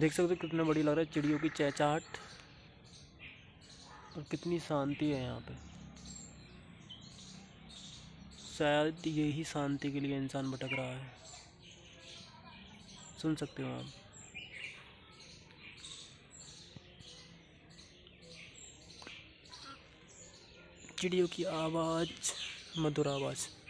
देख सकते हो कितना बढ़िया लग रहा है चिड़ियों की चहचाहट और कितनी शांति है यहाँ पे शायद यही शांति के लिए इंसान भटक रहा है सुन सकते हो आप चिड़ियों की आवाज़ मधुर आवाज़